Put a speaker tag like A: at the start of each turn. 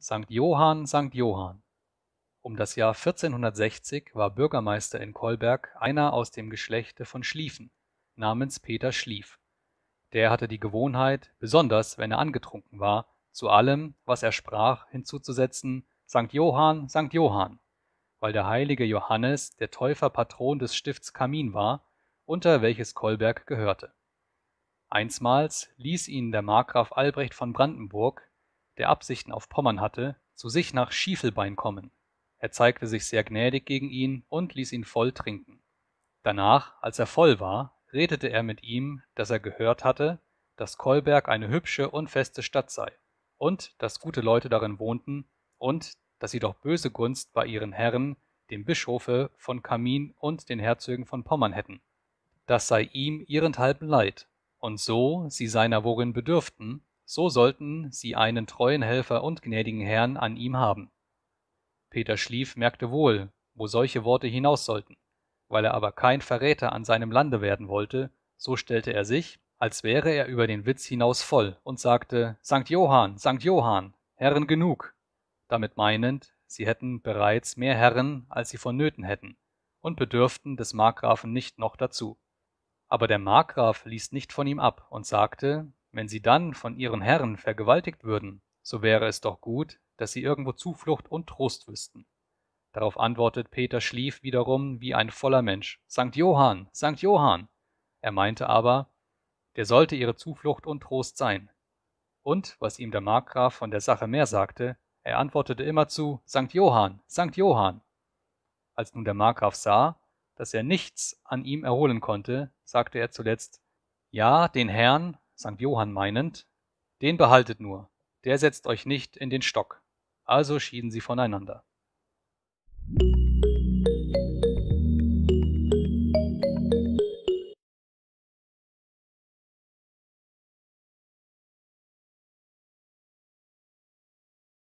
A: Sankt Johann, Sankt Johann. Um das Jahr 1460 war Bürgermeister in Kolberg einer aus dem Geschlechte von Schlieffen, namens Peter Schlief. Der hatte die Gewohnheit, besonders wenn er angetrunken war, zu allem, was er sprach, hinzuzusetzen Sankt Johann, Sankt Johann, weil der heilige Johannes der Täuferpatron des Stifts Kamin war, unter welches Kolberg gehörte. Einsmals ließ ihn der Markgraf Albrecht von Brandenburg der Absichten auf Pommern hatte, zu sich nach Schiefelbein kommen. Er zeigte sich sehr gnädig gegen ihn und ließ ihn voll trinken. Danach, als er voll war, redete er mit ihm, dass er gehört hatte, dass Kolberg eine hübsche und feste Stadt sei und dass gute Leute darin wohnten und dass sie doch böse Gunst bei ihren Herren, dem Bischofe von Kamin und den Herzögen von Pommern hätten. Das sei ihm ihrenthalben leid, und so sie seiner worin bedürften, so sollten sie einen treuen Helfer und gnädigen Herrn an ihm haben. Peter Schlief merkte wohl, wo solche Worte hinaus sollten. Weil er aber kein Verräter an seinem Lande werden wollte, so stellte er sich, als wäre er über den Witz hinaus voll, und sagte, Sankt Johann, Sankt Johann, Herren genug, damit meinend, sie hätten bereits mehr Herren, als sie vonnöten hätten, und bedürften des Markgrafen nicht noch dazu. Aber der Markgraf ließ nicht von ihm ab und sagte, wenn sie dann von ihren Herren vergewaltigt würden, so wäre es doch gut, dass sie irgendwo Zuflucht und Trost wüssten. Darauf antwortet Peter schlief wiederum wie ein voller Mensch. Sankt Johann, Sankt Johann! Er meinte aber, der sollte ihre Zuflucht und Trost sein. Und, was ihm der Markgraf von der Sache mehr sagte, er antwortete immerzu, Sankt Johann, Sankt Johann! Als nun der Markgraf sah, dass er nichts an ihm erholen konnte, sagte er zuletzt, ja, den Herrn St. Johann meinend, den behaltet nur, der setzt euch nicht in den Stock. Also schieden sie voneinander.